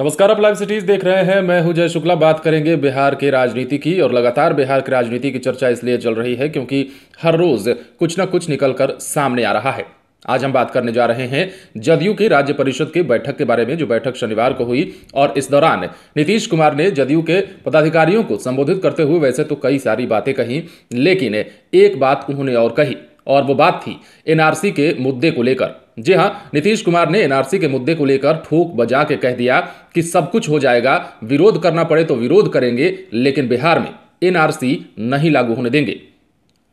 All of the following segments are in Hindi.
नमस्कार आप लाइव सिटीज देख रहे हैं मैं हूं जय शुक्ला बात करेंगे बिहार के राजनीति की और लगातार बिहार की राजनीति की चर्चा इसलिए चल रही है क्योंकि हर रोज कुछ ना कुछ निकल कर सामने आ रहा है आज हम बात करने जा रहे हैं जदयू की राज्य परिषद की बैठक के बारे में जो बैठक शनिवार को हुई और इस दौरान नीतीश कुमार ने जदयू के पदाधिकारियों को संबोधित करते हुए वैसे तो कई सारी बातें कही लेकिन एक बात उन्होंने और कही और वो बात थी एनआरसी के मुद्दे को लेकर जी हां नीतीश कुमार ने एनआरसी के मुद्दे को लेकर ठोक बजा के कह दिया कि सब कुछ हो जाएगा विरोध करना पड़े तो विरोध करेंगे लेकिन बिहार में एनआरसी नहीं लागू होने देंगे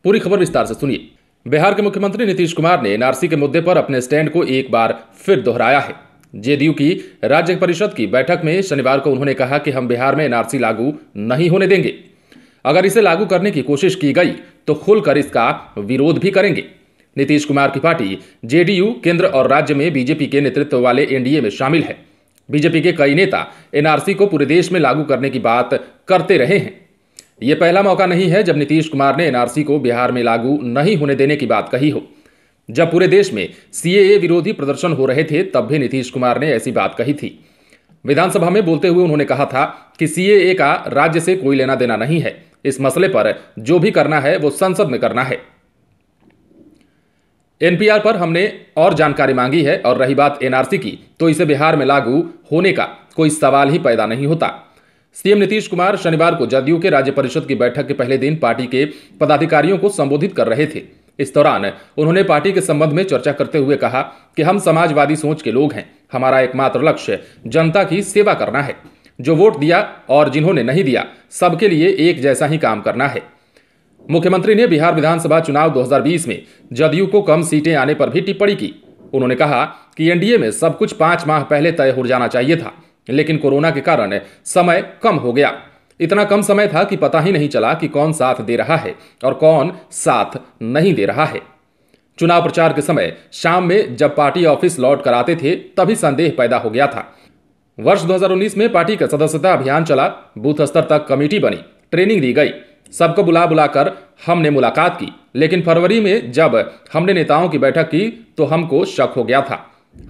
पूरी खबर विस्तार से सुनिए बिहार के मुख्यमंत्री नीतीश कुमार ने एनआरसी के मुद्दे पर अपने स्टैंड को एक बार फिर दोहराया है जेडीयू की राज्य परिषद की बैठक में शनिवार को उन्होंने कहा कि हम बिहार में एनआरसी लागू नहीं होने देंगे अगर इसे लागू करने की कोशिश की गई तो खुलकर इसका विरोध भी करेंगे नीतीश कुमार की पार्टी जेडीयू केंद्र और राज्य में बीजेपी के नेतृत्व वाले एनडीए में शामिल है बीजेपी के कई नेता एनआरसी को पूरे देश में लागू करने की बात करते रहे हैं ये पहला मौका नहीं है जब नीतीश कुमार ने एनआरसी को बिहार में लागू नहीं होने देने की बात कही हो जब पूरे देश में सीएए विरोधी प्रदर्शन हो रहे थे तब भी नीतीश कुमार ने ऐसी बात कही थी विधानसभा में बोलते हुए उन्होंने कहा था कि सीएए का राज्य से कोई लेना देना नहीं है इस मसले पर जो भी करना है वो संसद में करना है एनपीआर पर हमने और जानकारी मांगी है और रही बात एनआरसी की तो इसे बिहार में लागू होने का कोई सवाल ही पैदा नहीं होता सीएम नीतीश कुमार शनिवार को जदयू के राज्य परिषद की बैठक के पहले दिन पार्टी के पदाधिकारियों को संबोधित कर रहे थे इस दौरान उन्होंने पार्टी के संबंध में चर्चा करते हुए कहा कि हम समाजवादी सोच के लोग हैं हमारा एकमात्र लक्ष्य जनता की सेवा करना है जो वोट दिया और जिन्होंने नहीं दिया सबके लिए एक जैसा ही काम करना है मुख्यमंत्री ने बिहार विधानसभा चुनाव 2020 में जदयू को कम सीटें आने पर भी टिप्पणी की उन्होंने कहा कि एनडीए में सब कुछ पांच माह पहले तय हो जाना चाहिए था लेकिन कोरोना के कारण समय कम हो गया इतना कम समय था कि पता ही नहीं चला कि कौन साथ दे रहा है और कौन साथ नहीं दे रहा है चुनाव प्रचार के समय शाम में जब पार्टी ऑफिस लौट कर आते थे तभी संदेह पैदा हो गया था वर्ष 2019 में पार्टी का सदस्यता अभियान चला बूथ स्तर तक कमेटी बनी ट्रेनिंग दी गई सबको बुला बुलाकर हमने मुलाकात की लेकिन फरवरी में जब हमने नेताओं की बैठक की तो हमको शक हो गया था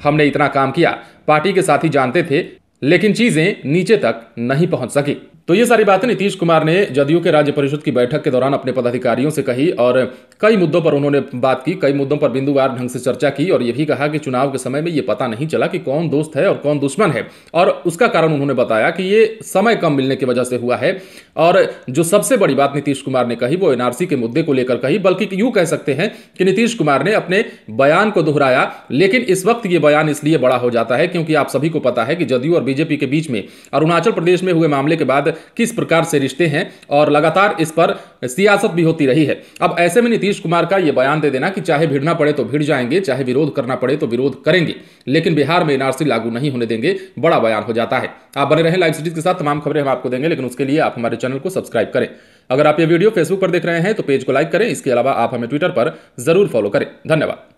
हमने इतना काम किया पार्टी के साथी जानते थे लेकिन चीजें नीचे तक नहीं पहुंच सकी तो ये सारी बातें नीतीश कुमार ने जदयू के राज्य परिषद की बैठक के दौरान अपने पदाधिकारियों से कही और कई मुद्दों पर उन्होंने बात की कई मुद्दों पर बिंदुवार ढंग से चर्चा की और ये भी कहा कि चुनाव के समय में ये पता नहीं चला कि कौन दोस्त है और कौन दुश्मन है और उसका कारण उन्होंने बताया कि ये समय कम मिलने की वजह से हुआ है और जो सबसे बड़ी बात नीतीश कुमार ने कही वो एनआरसी के मुद्दे को लेकर कही बल्कि यूं कह सकते हैं कि नीतीश कुमार ने अपने बयान को दोहराया लेकिन इस वक्त ये बयान इसलिए बड़ा हो जाता है क्योंकि आप सभी को पता है कि जदयू और बीजेपी के बीच में अरुणाचल प्रदेश में हुए मामले के बाद किस प्रकार से रिश्ते हैं और लगातार इस पर सियासत भी होती रही है अब ऐसे में नीतीश कुमार का यह बयान दे देना कि चाहे भिड़ना पड़े तो भिड़ जाएंगे चाहे विरोध करना पड़े तो विरोध करेंगे लेकिन बिहार में एनआरसी लागू नहीं होने देंगे बड़ा बयान हो जाता है आप बने रहें लाइव सीरीज के साथ तमाम खबरें हम आपको देंगे लेकिन उसके लिए आप हमारे चैनल को सब्सक्राइब करें अगर आप ये वीडियो फेसबुक पर देख रहे हैं तो पेज को लाइक करें इसके अलावा आप हमें ट्विटर पर जरूर फॉलो करें धन्यवाद